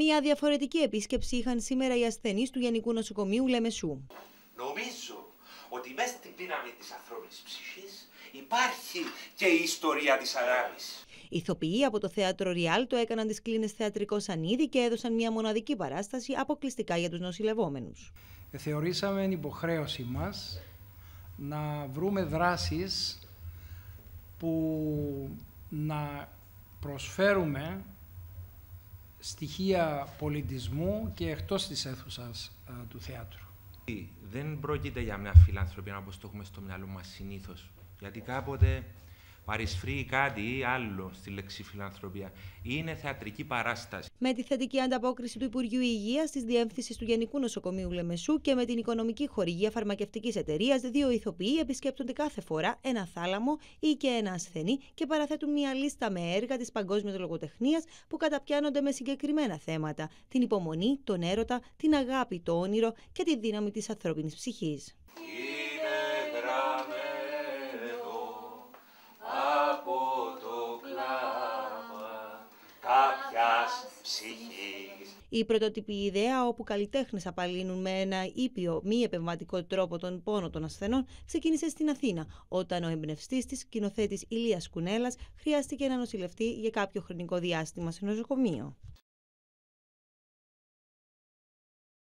Μια διαφορετική επίσκεψη είχαν σήμερα οι ασθενείς του Γενικού Νοσοκομείου Λεμεσού. Νομίζω ότι μέσα στην δύναμη της ανθρώπινης ψυχής υπάρχει και η ιστορία της αγάπη. ηθοποιοί από το θέατρο Ριάλτο έκαναν τις κλίνες θεατρικό σανίδι και έδωσαν μια μοναδική παράσταση αποκλειστικά για τους νοσηλευόμενους. Ε, θεωρήσαμε υποχρέωση μας να βρούμε δράσεις που να προσφέρουμε στοιχεία πολιτισμού και εκτός της αίθουσας ε, του θέατρου. Ε, δεν πρόκειται για μια φιλανθρωπία όπως το έχουμε στο μυαλό μας συνήθως, γιατί κάποτε παρισφρεί κάτι ή άλλο στη λέξη φιλανθρωπία. Είναι θεατρική παράσταση. Με τη θετική ανταπόκριση του Υπουργείου Υγείας, της Διεύθυνσης του Γενικού Νοσοκομείου Λεμεσού και με την οικονομική χορηγία φαρμακευτικής εταιρείας, δύο ηθοποιοί επισκέπτονται κάθε φορά ένα θάλαμο ή και ένα ασθενή και παραθέτουν μια λίστα με έργα της παγκόσμιας λογοτεχνίας που καταπιάνονται με συγκεκριμένα θέματα. Την υπομονή, τον έρωτα, την αγάπη, το όνειρο και τη δύναμη της ανθρώπινης ψυχής. Η πρωτοτυπή ιδέα όπου καλλιτέχνες απαλύνουν με ένα ήπιο μη επεμβατικό τρόπο τον πόνο των ασθενών ξεκίνησε στην Αθήνα, όταν ο εμπνευστής της, κοινοθέτης Ηλίας Κουνέλας, χρειάστηκε να νοσηλευτεί για κάποιο χρονικό διάστημα σε νοσοκομείο.